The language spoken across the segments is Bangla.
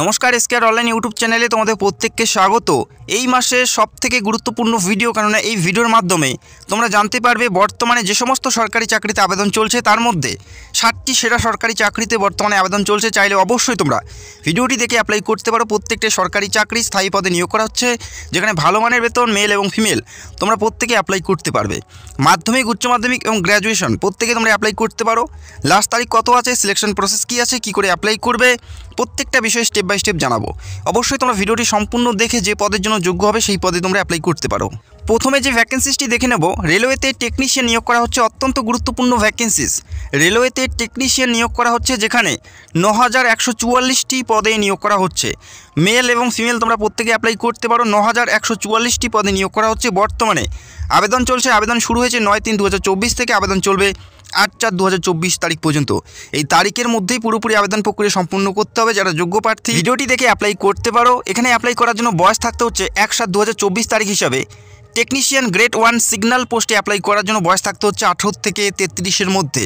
নমস্কার স্কেয়ার অনলাইন ইউটিউব চ্যানেলে তোমাদের প্রত্যেককে স্বাগত এই মাসে সবথেকে গুরুত্বপূর্ণ ভিডিও কেননা এই ভিডিওর মাধ্যমে তোমরা জানতে পারবে বর্তমানে যে সমস্ত সরকারি চাকরিতে আবেদন চলছে তার মধ্যে ষাটটি সেরা সরকারি চাকরিতে বর্তমানে আবেদন চলছে চাইলে অবশ্যই তোমরা ভিডিওটি দেখে অ্যাপ্লাই করতে পারো প্রত্যেকটি সরকারি চাকরি স্থায়ী পদে নিয়োগ করা হচ্ছে যেখানে ভালো মানের বেতন মেল এবং ফিমেল তোমরা প্রত্যেকে অ্যাপ্লাই করতে পারবে মাধ্যমিক উচ্চ মাধ্যমিক এবং গ্র্যাজুয়েশন প্রত্যেকে তোমরা অ্যাপ্লাই করতে পারো লাস্ট তারিখ কত আছে সিলেকশন প্রসেস কী আছে কি করে অ্যাপ্লাই করবে প্রত্যেকটা বিষয়ে স্টেপ বাই স্টেপ জানাবো অবশ্যই তোমরা ভিডিওটি সম্পূর্ণ দেখে যে পদের জন্য যোগ্য হবে সেই পদে তোমরা অ্যাপ্লাই করতে পারো প্রথমে যে ভ্যাকেন্সিসটি দেখে নেব রেলওয়েতে টেকনিশিয়ান নিয়োগ করা হচ্ছে অত্যন্ত গুরুত্বপূর্ণ ভ্যাকেন্সিস রেলওয়েতে টেকনিশিয়ান নিয়োগ করা হচ্ছে যেখানে ন হাজার একশো চুয়াল্লিশটি পদে নিয়োগ করা হচ্ছে মেল এবং ফিমেল তোমরা প্রত্যেকে অ্যাপ্লাই করতে পারো ন হাজার একশো চুয়াল্লিশটি পদে নিয়োগ করা হচ্ছে বর্তমানে আবেদন চলছে আবেদন শুরু হয়েছে নয় তিন দু থেকে আবেদন চলবে আট চার দু তারিখ পর্যন্ত এই তারিখের মধ্যেই পুরোপুরি আবেদন প্রক্রিয়া সম্পূর্ণ করতে হবে যারা যোগ্য প্রার্থী ভিডিওটি দেখে অ্যাপ্লাই করতে পারো এখানে অ্যাপ্লাই করার জন্য বয়স থাকতে হচ্ছে এক সাত দু তারিখ হিসাবে টেকনিশিয়ান গ্রেড ওয়ান সিগন্যাল পোস্টে অ্যাপ্লাই করার জন্য বয়স থাকতে হচ্ছে আঠারো থেকে তেত্রিশের মধ্যে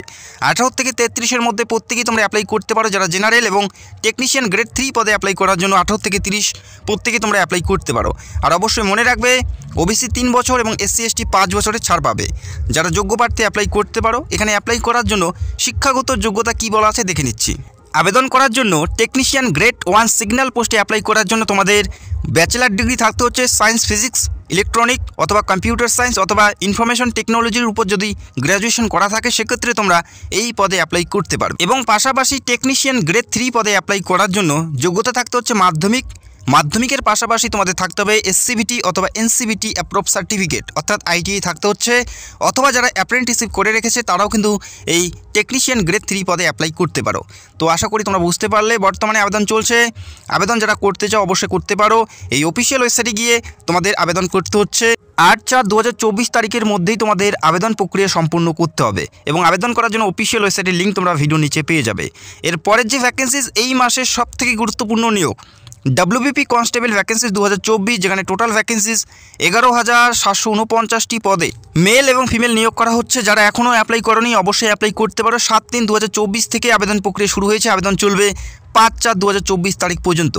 আঠারো থেকে তেত্রিশের মধ্যে প্রত্যেকেই তোমরা অ্যাপ্লাই করতে পারো যারা জেনারেল এবং টেকনিশিয়ান গ্রেড থ্রি পদে অ্যাপ্লাই করার জন্য আঠারো থেকে তিরিশ প্রত্যেকেই তোমরা অ্যাপ্লাই করতে পারো আর অবশ্যই মনে রাখবে ওবিসি তিন বছর এবং এসসি এসটি পাঁচ বছরের ছাড় পাবে যারা যোগ্য প্রার্থী অ্যাপ্লাই করতে পারো এখানে অ্যাপ্লাই করার জন্য শিক্ষাগত যোগ্যতা কি বলা আছে দেখে নিচ্ছি আবেদন করার জন্য টেকনিশিয়ান গ্রেড ওয়ান সিগন্যাল পোস্টে অ্যাপ্লাই করার জন্য তোমাদের ব্যাচেলার ডিগ্রি থাকতে হচ্ছে সায়েন্স ফিজিক্স ইলেকট্রনিক অথবা কম্পিউটার সায়েন্স অথবা ইনফরমেশন টেকনোলজির উপর যদি গ্র্যাজুয়েশন করা থাকে সেক্ষেত্রে তোমরা এই পদে অ্যাপ্লাই করতে পারবে এবং পাশাপাশি টেকনিশিয়ান গ্রেড থ্রি পদে অ্যাপ্লাই করার জন্য যোগ্যতা থাকতে হচ্ছে মাধ্যমিক মাধ্যমিকের পাশাপাশি তোমাদের থাকতে হবে এসসিবিটি অথবা এনসিবিটি অ্যাপ্রোভ সার্টিফিকেট অর্থাৎ আইটিআই e থাকতে হচ্ছে অথবা যারা অ্যাপ্রেন্টিসশিপ করে রেখেছে তারাও কিন্তু এই টেকনিশিয়ান গ্রেড থ্রি পদে অ্যাপ্লাই করতে পারো তো আশা করি তোমরা বুঝতে পারলে বর্তমানে আবেদন চলছে আবেদন যারা করতে চাও অবশ্যই করতে পারো এই অফিসিয়াল ওয়েবসাইটে গিয়ে তোমাদের আবেদন করতে হচ্ছে আট চার দু তারিখের মধ্যেই তোমাদের আবেদন প্রক্রিয়া সম্পূর্ণ করতে হবে এবং আবেদন করার জন্য অফিসিয়াল ওয়েবসাইটের লিঙ্ক তোমরা ভিডিও নিচে পেয়ে যাবে এরপরের যে ভ্যাকেন্সিজ এই মাসের সবথেকে গুরুত্বপূর্ণ নিয়োগ ডাব্লিউবিপি কনস্টেবল ভ্যাকেন্সিজ দু যেখানে টোটাল ভ্যাকেন্সিস এগারো হাজার সাতশো উনপঞ্চাশটি পদে মেল এবং ফিমেল নিয়োগ করা হচ্ছে যারা এখনও অ্যাপ্লাই করেনি অবশ্যই অ্যাপ্লাই করতে পারো সাত তিন দু থেকে আবেদন প্রক্রিয়া শুরু হয়েছে আবেদন চলবে পাঁচ চার দু তারিখ পর্যন্ত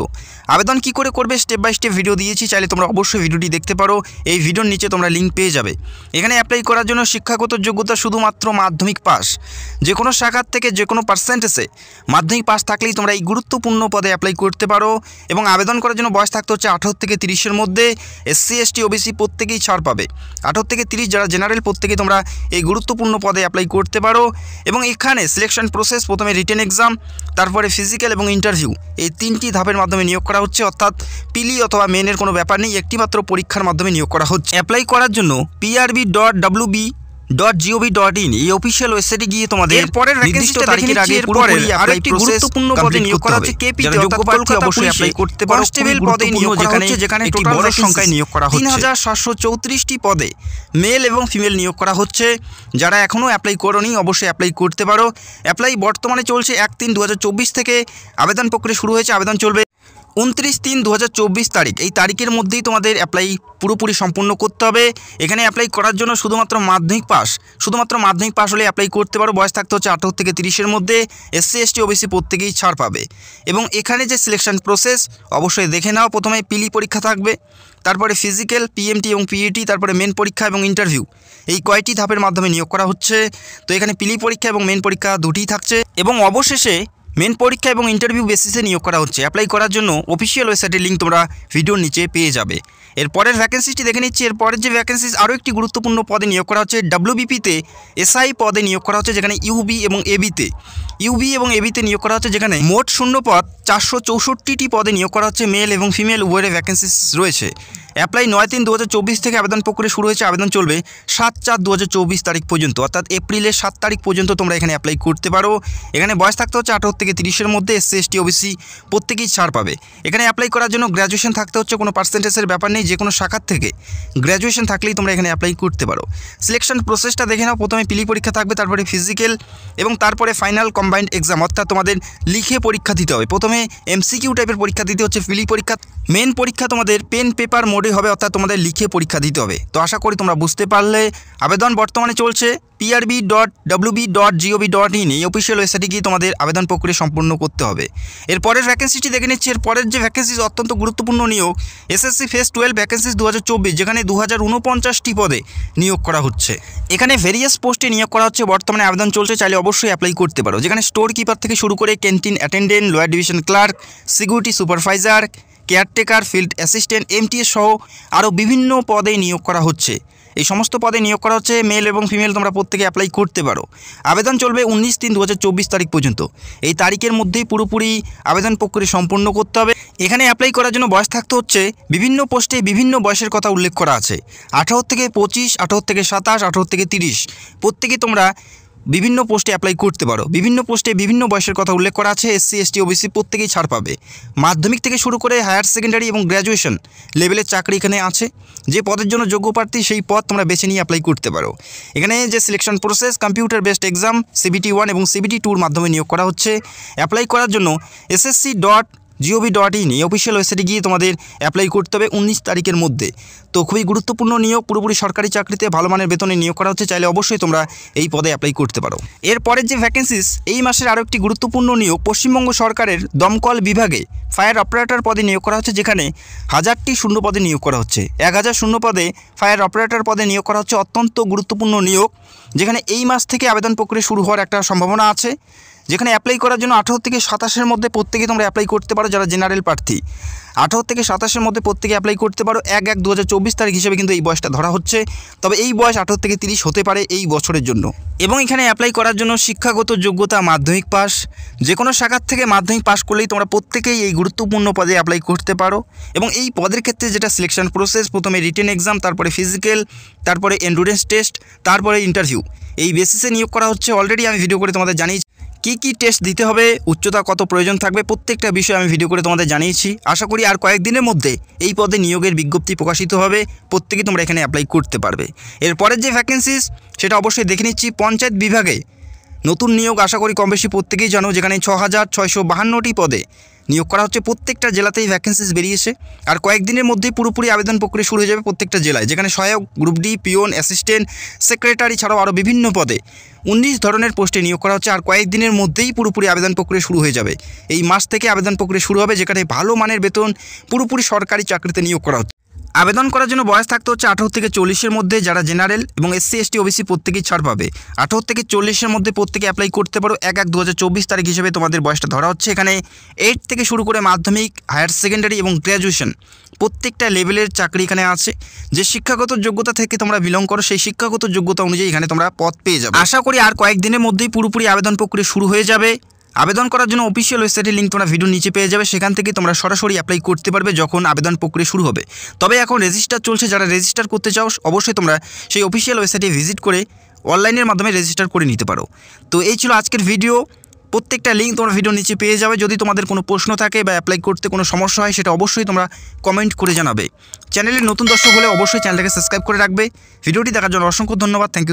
আবেদন কি করে করবে স্টেপ বাই স্টেপ ভিডিও দিয়েছি চাইলে তোমরা অবশ্যই ভিডিওটি দেখতে পারো এই ভিডিওর নিচে তোমরা লিঙ্ক পেয়ে যাবে এখানে অ্যাপ্লাই করার জন্য শিক্ষাগত যোগ্যতা শুধুমাত্র মাধ্যমিক পাস যে কোনো শাখার থেকে যে কোনো পার্সেন্টেজে মাধ্যমিক পাস থাকলেই তোমরা এই গুরুত্বপূর্ণ পদে অ্যাপ্লাই করতে পারো এবং আবেদন করার জন্য বয়স থাকতে হচ্ছে আঠারো থেকে তিরিশের মধ্যে এসসি এসটি ওবিসি প্রত্যেকেই ছাড় পাবে আঠারো থেকে তিরিশ যারা জেনারেল প্রত্যেকেই তোমরা এই গুরুত্বপূর্ণ পদে অ্যাপ্লাই করতে পারো এবং এখানে সিলেকশন প্রসেস প্রথমে রিটেন এক্সাম তারপরে ফিজিক্যাল এবং ইন্টারভিউ এই তিনটি ধাপের মাধ্যমে নিয়োগ করা হচ্ছে অর্থাৎ পিলি অথবা মেনের কোনো ব্যাপার নেই একটিমাত্র পরীক্ষার মাধ্যমে নিয়োগ করা হচ্ছে অ্যাপ্লাই করার জন্য PRB dot W dot GOV dot in এই অফিসিয়াল ওয়েবসাইটে গিয়ে তোমাদের পরের নির্দিষ্ট তারিখের আগে পুরোপুরি গুরুত্বপূর্ণ পদে নিয়োগ করা হচ্ছে কেপি অবশ্যই অ্যাপ্লাই করতে পারো কনস্টেবল পদে নিয়োগ হচ্ছে যেখানে একটি বড় সংখ্যায় নিয়োগ করা হচ্ছে চৌত্রিশটি পদে মেল এবং ফিমেল নিয়োগ করা হচ্ছে যারা এখনও অ্যাপ্লাই করনি অবশ্যই অ্যাপ্লাই করতে পারো অ্যাপ্লাই বর্তমানে চলছে এক তিন দু থেকে আবেদন প্রক্রিয়া শুরু হয়েছে আবেদন চলবে উনত্রিশ তিন দু তারিখ এই তারিখের মধ্যেই তোমাদের অ্যাপ্লাই পুরোপুরি সম্পূর্ণ করতে হবে এখানে অ্যাপ্লাই করার জন্য শুধুমাত্র মাধ্যমিক পাস শুধুমাত্র মাধ্যমিক পাস হলে অ্যাপ্লাই করতে পারো বয়স থাকতে হচ্ছে আঠারো থেকে তিরিশের মধ্যে এসসি এসটি ওবিসি প্রত্যেকেই ছাড় পাবে এবং এখানে যে সিলেকশন প্রসেস অবশ্যই দেখে নাও প্রথমে পিলি e পরীক্ষা থাকবে তারপরে ফিজিক্যাল পিএমটি এবং পিইটি e তারপরে মেন পরীক্ষা এবং ইন্টারভিউ এই কয়টি ধাপের মাধ্যমে নিয়োগ করা হচ্ছে তো এখানে পিলি e পরীক্ষা এবং মেন পরীক্ষা দুটিই থাকছে এবং অবশেষে মেন পরীক্ষা এবং ইন্টারভিউ বেসিসে নিয়োগ করা হচ্ছে অ্যাপ্লাই করার জন্য অফিসিয়াল ওয়েবসাইটের লিঙ্ক তোমরা ভিডিওর নিচে পেয়ে যাবে এরপরের ভ্যাকেন্সিটি দেখে নিচ্ছি এরপরের যে ভ্যাকেন্সি আরও একটি গুরুত্বপূর্ণ পদে নিয়োগ করা হচ্ছে ডাব্লিউবিপিতে এসআই পদে নিয়োগ করা হচ্ছে যেখানে ইউবি এবং এবিতে ইউবি এবং এবিতে নিয়োগ করা হচ্ছে যেখানে মোট শূন্য পদ চারশো চৌষট্টিটি পদে নিয়োগ করা হচ্ছে মেল এবং ফিমেল উভয়ের ভ্যাকেন্সিস রয়েছে অ্যাপ্লাই নয় তিন দু থেকে আবেদন প্রক্রিয়া শুরু হয়েছে আবেদন চলবে সাত চার দু তারিখ পর্যন্ত অর্থাৎ এপ্রিলের সাত তারিখ পর্যন্ত তোমরা এখানে অ্যাপ্লাই করতে পারো এখানে বয়স থাকতে হচ্ছে আঠারো থেকে তিরিশের মধ্যে এসসি এসটি ওবিসি প্রত্যেকেই ছাড় পাবে এখানে অ্যাপ্লাই করার জন্য গ্র্যাজুয়েশন থাকতে হচ্ছে কোনো পার্সেন্টেজের ব্যাপার নেই যে কোনো শাখার থেকে গ্র্যাজুয়েশন থাকলেই তোমরা এখানে অ্যাপ্লাই করতে পারো সিলেকশন প্রসেসটা দেখে নাও প্রথমে পিলি e পরীক্ষা থাকবে তারপরে ফিজিক্যাল এবং তারপরে ফাইনাল কম্বাইন্ড এক্সাম অর্থাৎ তোমাদের লিখে পরীক্ষা দিতে হবে প্রথমে এমসিকিউ টাইপের পরীক্ষা দিতে হচ্ছে পিলি e পরীক্ষা মেন পরীক্ষা তোমাদের পেন পেপার মোডে সরাসরি হবে অর্থাৎ তোমাদের লিখে পরীক্ষা দিতে হবে তো আশা করি তোমরা বুঝতে পারলে আবেদন বর্তমানে চলছে PRB dot B dot GOV dot in এই অফিসিয়াল ওয়েবসাইটে গিয়ে তোমাদের আবেদন প্রক্রিয়া সম্পূর্ণ করতে হবে এরপরের ভ্যাকেন্সিটি দেখে নিচ্ছি এর পরের যে ভ্যাকেন্সি অত্যন্ত গুরুত্বপূর্ণ নিয়োগ এসএসসি ফেস টুয়েলভ ভ্যাকেন্সিস দু যেখানে দু হাজার পদে নিয়োগ করা হচ্ছে এখানে ভেরিয়াস পোস্টে নিয়োগ করা হচ্ছে বর্তমানে আবেদন চলছে চাইলে অবশ্যই অ্যাপ্লাই করতে পারো যেখানে স্টোর কিপার থেকে শুরু করে canteen attendant lower division clerk security supervisor caretaker field assistant MTS সহ আরও বিভিন্ন পদে নিয়োগ করা হচ্ছে এই সমস্ত পদে নিয়োগ করা হচ্ছে মেল এবং ফিমেল তোমরা প্রত্যেকে অ্যাপ্লাই করতে পারো আবেদন চলবে উনিশ তিন দু তারিখ পর্যন্ত এই তারিখের মধ্যেই পুরোপুরি আবেদন প্রক্রিয়া সম্পূর্ণ করতে হবে এখানে অ্যাপ্লাই করার জন্য বয়স থাকতে হচ্ছে বিভিন্ন পোস্টে বিভিন্ন বয়সের কথা উল্লেখ করা আছে আঠারো থেকে পঁচিশ আঠারো থেকে সাতাশ আঠারো থেকে তিরিশ প্রত্যেকে তোমরা বিভিন্ন পোস্টে অ্যাপ্লাই করতে পারো বিভিন্ন পোস্টে বিভিন্ন বয়সের কথা উল্লেখ করা আছে এসসি এসটি ওবিসি প্রত্যেকেই ছাড় পাবে মাধ্যমিক থেকে শুরু করে হায়ার সেকেন্ডারি এবং গ্র্যাজুয়েশন লেভেলের চাকরি এখানে আছে যে পদের জন্য যোগ্য প্রার্থী সেই পদ তোমরা বেছে নিয়ে অ্যাপ্লাই করতে পারো এখানে যে selection process computer based exam CBT one এবং সিবিটি টুর মাধ্যমে নিয়োগ করা হচ্ছে অ্যাপ্লাই করার জন্য SSC dot GOV dot in এই অফিসিয়াল ওয়েবসাইটে গিয়ে তোমাদের অ্যাপ্লাই করতে হবে উনিশ তারিখের মধ্যে তো খুবই গুরুত্বপূর্ণ নিয়োগ পুরোপুরি সরকারি চাকরিতে ভালো মানের বেতনে নিয়োগ করা হচ্ছে চাইলে অবশ্যই তোমরা এই পদে অ্যাপ্লাই করতে পারো এরপরের যে ভ্যাকেন্সিস এই মাসের আরও একটি গুরুত্বপূর্ণ নিয়োগ পশ্চিমবঙ্গ সরকারের দমকল বিভাগে ফায়ার অপারেটর পদে নিয়োগ করা হচ্ছে যেখানে হাজারটি শূন্য পদে নিয়োগ করা হচ্ছে এক হাজার শূন্য পদে ফায়ার অপারেটর পদে নিয়োগ করা হচ্ছে অত্যন্ত গুরুত্বপূর্ণ নিয়োগ যেখানে এই মাস থেকে আবেদন প্রক্রিয়া শুরু হওয়ার একটা সম্ভাবনা আছে যেখানে অ্যাপ্লাই করার জন্য আঠারো থেকে সাতাশের মধ্যে প্রত্যেকে তোমরা অ্যাপ্লাই করতে পারো যারা জেনারেল প্রার্থী আঠারো থেকে সাতাশের মধ্যে প্রত্যেকে অ্যাপ্লাই করতে পারো এক এক দু তারিখ হিসেবে কিন্তু এই বয়সটা ধরা হচ্ছে তবে এই বয়স আঠারো থেকে তিরিশ হতে পারে এই বছরের জন্য এবং এখানে অ্যাপ্লাই করার জন্য শিক্ষাগত যোগ্যতা মাধ্যমিক পাস যে কোনো শাখার থেকে মাধ্যমিক পাস করলেই তোমরা প্রত্যেকেই এই গুরুত্বপূর্ণ পদে অ্যাপ্লাই করতে পারো এবং এই পদের ক্ষেত্রে যেটা সিলেকশন প্রসেস প্রথমে রিটেন এক্সাম তারপরে ফিজিক্যাল তারপরে এন্ডুরেন্স টেস্ট তারপরে ইন্টারভিউ এই বেসিসে নিয়োগ করা হচ্ছে অলরেডি আমি ভিডিও করে তোমাদের জানিয়েছি কি কি টেস্ট দিতে হবে উচ্চতা কত প্রয়োজন থাকবে প্রত্যেকটা বিষয় আমি ভিডিও করে তোমাদের জানিয়েছি আশা করি আর কয়েকদিনের মধ্যে এই পদে নিয়োগের বিজ্ঞপ্তি প্রকাশিত হবে প্রত্যেকেই তোমরা এখানে অ্যাপ্লাই করতে পারবে এরপরের যে ভ্যাকেন্সিস সেটা অবশ্যই দেখে নিচ্ছি পঞ্চায়েত বিভাগে নতুন নিয়োগ আশা করি কম বেশি প্রত্যেকেই জানো যেখানে ছ হাজার ছয়শো বাহান্নটি পদে নিয়োগ করা হচ্ছে প্রত্যেকটা জেলাতেই ভ্যাকেন্সিস বেরিয়েছে আর কয়েকদিনের মধ্যেই পুরোপুরি আবেদন প্রক্রিয়া শুরু হয়ে যাবে প্রত্যেকটা জেলায় যেখানে সহায়ক group D peon assistant secretary ছাড়াও আরও বিভিন্ন পদে উনিশ ধরনের পোস্টে নিয়োগ করা হচ্ছে আর কয়েকদিনের মধ্যেই পুরোপুরি আবেদন প্রক্রিয়া শুরু হয়ে যাবে এই মাস থেকে আবেদন প্রক্রিয়া শুরু হবে যেখানে ভালো মানের বেতন পুরোপুরি সরকারি চাকরিতে নিয়োগ করা হচ্ছে আবেদন করার জন্য বয়স থাকতে হচ্ছে আঠারো থেকে চল্লিশের মধ্যে যারা জেনারেল এবং এসসি টি ওবিসি প্রত্যেকেই ছাড় পাবে আঠারো থেকে চল্লিশের মধ্যে প্রত্যেকে অ্যাপ্লাই করতে পারো এক এক দু তারিখ হিসেবে তোমাদের বয়সটা ধরা হচ্ছে এখানে এইট থেকে শুরু করে মাধ্যমিক হায়ার সেকেন্ডারি এবং গ্র্যাজুয়েশন প্রত্যেকটা লেভেলের চাকরি এখানে আছে যে শিক্ষাগত যোগ্যতা থেকে তোমরা বিলং করো সেই শিক্ষাগত যোগ্যতা অনুযায়ী এখানে তোমরা পথ পেয়ে যাবে আশা করি আর কয়েকদিনের মধ্যেই পুরোপুরি আবেদন প্রক্রিয়া শুরু হয়ে যাবে আবেদন করার জন্য অফিসিয়াল ওয়েবসাইটের লিঙ্ক তোমরা ভিডিও নিচে পেয়ে যাবে সেখান থেকে তোমরা সরাসরি অ্যাপ্লাই করতে পারবে যখন আবেদন প্রক্রিয়া শুরু হবে তবে এখন রেজিস্টার চলছে যারা রেজিস্টার করতে চাও অবশ্যই তোমরা সেই অফিসিয়াল ওয়েবসাইটে ভিজিট করে অনলাইনের মাধ্যমে রেজিস্টার করে নিতে পারো তো এই ছিল আজকের ভিডিও প্রত্যেকটা লিঙ্ক তোমরা ভিডিও নিচে পেয়ে যাবে যদি তোমাদের কোনো প্রশ্ন থাকে বা অ্যাপ্লাই করতে কোনো সমস্যা হয় সেটা অবশ্যই তোমরা কমেন্ট করে জানাবে চ্যানেলে নতুন দর্শক হলে অবশ্যই চ্যানেলটাকে সাবস্ক্রাইব করে রাখবে ভিডিওটি দেখার জন্য অসংখ্য ধন্যবাদ থ্যাংক ইউ